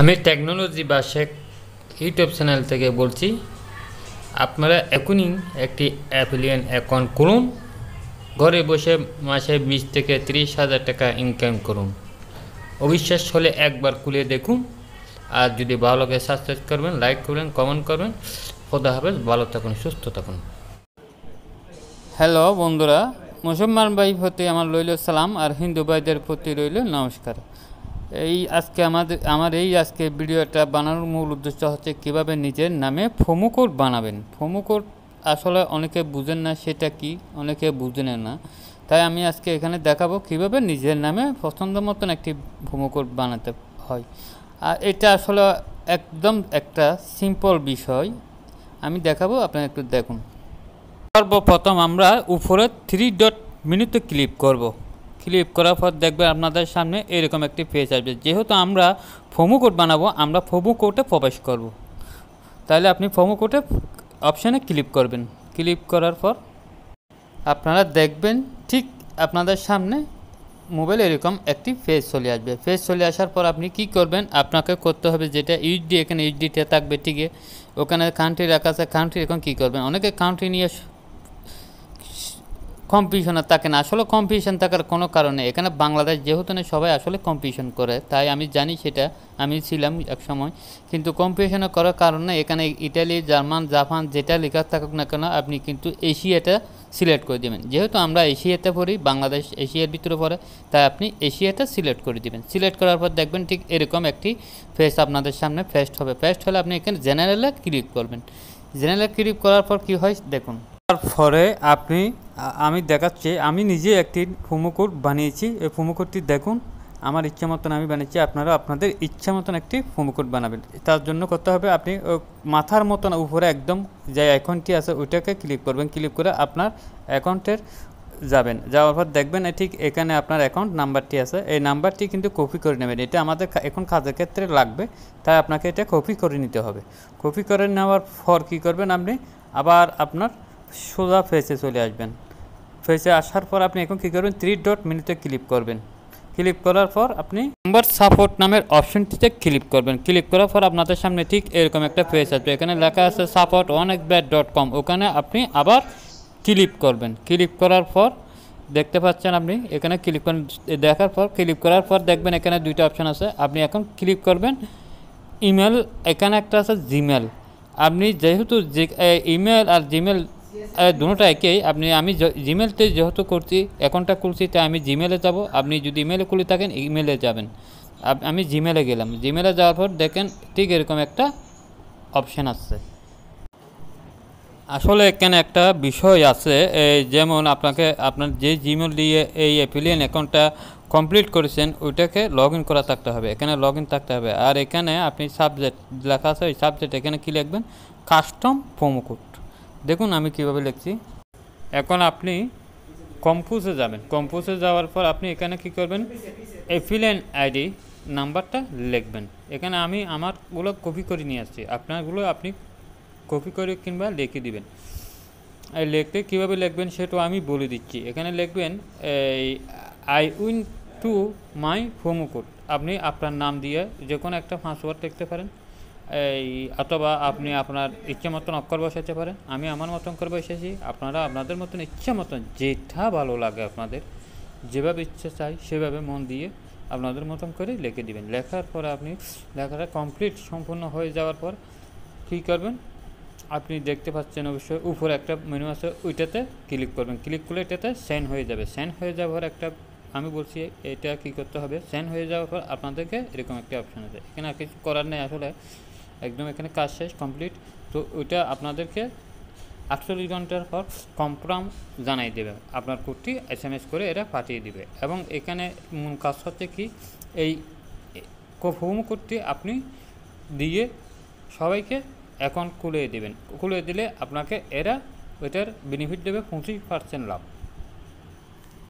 আমি টেকনোলজি বা Sheikh YouTube channel থেকে বলছি আপনারা এখনই একটি অ্যাফিলিয়েন অ্যাকাউন্ট করুন ঘরে বসে মাসে বিশ থেকে তিরিশ হাজার টাকা ইনকাম করুন অবিশ্বাস হলে একবার খুলে দেখুন আর যদি ভালো লাগে সাবস্ক্রাইব করবেন লাইক করবেন কমেন্ট করবেন খোদা হবে ভালো থাকুন সুস্থ থাকুন হ্যালো বন্ধুরা মুসলমান ভাই প্রতি আমার রইল সালাম আর হিন্দু ভাইদের প্রতি রইল নমস্কার এই আজকে আমাদের আমার এই আজকে ভিডিওটা বানানোর মূল উদ্দেশ্য হচ্ছে কিভাবে নিজের নামে ফোমো কোড বানাবেন ফোমো কোড আসলে অনেকে বুঝেন না সেটা কি অনেকে বুঝেন না তাই আমি আজকে এখানে দেখাবো কিভাবে নিজের নামে পছন্দ মতন একটি ফোমো কোড বানাতে হয় আর এটা আসলে একদম একটা সিম্পল বিষয় আমি দেখাবো আপনারা একটু দেখুন সর্বপ্রথম আমরা উপরে থ্রি ডট মিনিতে ক্লিক করব ক্লিপ করার পর দেখবেন আপনাদের সামনে এরকম একটি পেজ আসবে যেহেতু আমরা ফোমো কোড বানাবো আমরা ফোমো কোডে প্রবেশ করব। তাহলে আপনি ফোমো কোডে অপশানে ক্লিপ করবেন ক্লিপ করার পর আপনারা দেখবেন ঠিক আপনাদের সামনে মোবাইল এরকম একটি ফেজ চলে আসবে ফেজ চলে আসার পর আপনি কি করবেন আপনাকে করতে হবে যেটা ইউডি এখানে ইউডিটা থাকবে ঠিক ওখানে কান্ট্রি রাখা আছে কান্ট্রি এখন কী করবেন অনেকে কান্ট্রি নিয়ে কম্পিটিশনে থাকে না আসলে কম্পিটিশন থাকার কোনো কারণে এখানে বাংলাদেশ যেহেতু না সবাই আসলে কম্পিটিশন করে তাই আমি জানি সেটা আমি ছিলাম এক সময় কিন্তু কম্পিটিশন করার কারণে এখানে ইটালি জার্মান জাপান যেটা লেখা থাকুক না কেন আপনি কিন্তু এশিয়াটা সিলেক্ট করে দেবেন যেহেতু আমরা এশিয়াতে পড়ি বাংলাদেশ এশিয়ার ভিতরে পড়ে তাই আপনি এশিয়াটা সিলেক্ট করে দেবেন সিলেক্ট করার পর দেখবেন ঠিক এরকম একটি ফেস আপনাদের সামনে ফেস্ট হবে ফেস্ট হলে আপনি এখানে জেনারেলে ক্লিক করবেন জেনারেলে ক্লিক করার পর কি হয় দেখুন তারপরে আপনি আমি দেখাচ্ছি আমি নিজে একটি ফুমোকোড বানিয়েছি এই ফুমোকোডটি দেখুন আমার ইচ্ছা মতন আমি বানিয়েছি আপনারা আপনাদের ইচ্ছা মতন একটি ফুমোকোড বানাবেন তার জন্য করতে হবে আপনি মাথার মতন উপরে একদম যে অ্যাকাউন্টটি আছে ওইটাকে ক্লিক করবেন ক্লিক করে আপনার অ্যাকাউন্টের যাবেন যাওয়ার পর দেখবেন ঠিক এখানে আপনার অ্যাকাউন্ট নাম্বারটি আছে এই নাম্বারটি কিন্তু কপি করে নেবেন এটা আমাদের এখন কাজের ক্ষেত্রে লাগবে তাই আপনাকে এটা কপি করে নিতে হবে কপি করে নেওয়ার পর কী করবেন আপনি আবার আপনার সোজা ফেসে চলে আসবেন ফেসে আসার পর আপনি এখন কী করবেন থ্রি ডট মিনিটে ক্লিক করবেন ক্লিক করার পর আপনি নাম্বার সাপোর্ট নামের অপশনটিতে ক্লিক করবেন ক্লিক করার পর আপনাদের সামনে ঠিক এরকম একটা ফেস আসবে এখানে লেখা আছে support one bet dot com ওখানে আপনি আবার ক্লিক করবেন ক্লিক করার পর দেখতে পাচ্ছেন আপনি এখানে ক্লিক করেন দেখার পর ক্লিক করার পর দেখবেন এখানে দুইটা অপশান আছে আপনি এখন ক্লিক করবেন ইমেল এখানে একটা আছে জিমেল আপনি যেহেতু ইমেল আর জিমেল দুটা একেই আপনি আমি জিমেলতে যেহেতু করছি অ্যাকাউন্টটা খুলছি তাই আমি জিমেলে যাব আপনি যদি ইমেলে খুলে থাকেন ইমেলে যাবেন আমি জিমেলে গেলাম জিমেলে যাওয়ার পর দেখেন ঠিক এরকম একটা অপশান আসছে আসলে এখানে একটা বিষয় আছে যেমন আপনাকে আপনার যে জিমেল দিয়ে এই অ্যাফিলিয়ান অ্যাকাউন্টটা কমপ্লিট করেছেন ওইটাকে লগ ইন করা থাকতে হবে এখানে লগ ইন থাকতে হবে আর এখানে আপনি সাবজেক্ট লেখা আছে ওই সাবজেক্ট এখানে কী লিখবেন কাস্টম প্রোমো কোড দেখুন আমি কিভাবে লিখছি এখন আপনি কম্পোজে যাবেন কম্পোজে যাওয়ার পর আপনি এখানে কি করবেন এফিলেন আইডি নাম্বারটা লিখবেন এখানে আমি আমারগুলো কপি করে নিয়ে আসছি আপনারগুলো আপনি কপি করে কিংবা লিখে দিবেন এই লিখতে কীভাবে লিখবেন সেটা আমি বলে দিচ্ছি এখানে লিখবেন এই আই উইন টু মাই হোমো কোড আপনি আপনার নাম দিয়ে যে কোনো একটা পাসওয়ার্ড লিখতে পারেন এই অথবা আপনি আপনার ইচ্ছে মতন অক্ষর বসাতে পারেন আমি আমার মতন করে বসেছি আপনারা আপনাদের মতন ইচ্ছা মতন যেটা ভালো লাগে আপনাদের যেভাবে ইচ্ছা চাই সেভাবে মন দিয়ে আপনাদের মতন করে লিখে দিবেন লেখার পর আপনি লেখাটা কমপ্লিট সম্পূর্ণ হয়ে যাওয়ার পর কী করবেন আপনি দেখতে পাচ্ছেন অবশ্যই উপরে একটা মেনু আছে ওইটাতে ক্লিক করবেন ক্লিক করলে এটাতে সেন্ড হয়ে যাবে সেন্ড হয়ে যাওয়ার একটা আমি বলছি এটা কি করতে হবে সেন্ড হয়ে যাওয়ার পর আপনাদেরকে এরকম একটা অপশান আছে এখানে আর কিছু করার নেই আসলে একদম এখানে কাজ শেষ কমপ্লিট তো ওইটা আপনাদেরকে আটচল্লিশ ঘন্টার পর কনফার্ম জানাই দেবে আপনার কোডটি এস এম এস করে এটা পাঠিয়ে দিবে এবং এখানে মূল কাজ হচ্ছে কি এই হোম কোডটি আপনি দিয়ে সবাইকে অ্যাকাউন্ট খুলে দেবেন খুলে দিলে আপনাকে এরা ওইটার বেনিফিট দেবে পঁচিশ পার্সেন্ট লাভ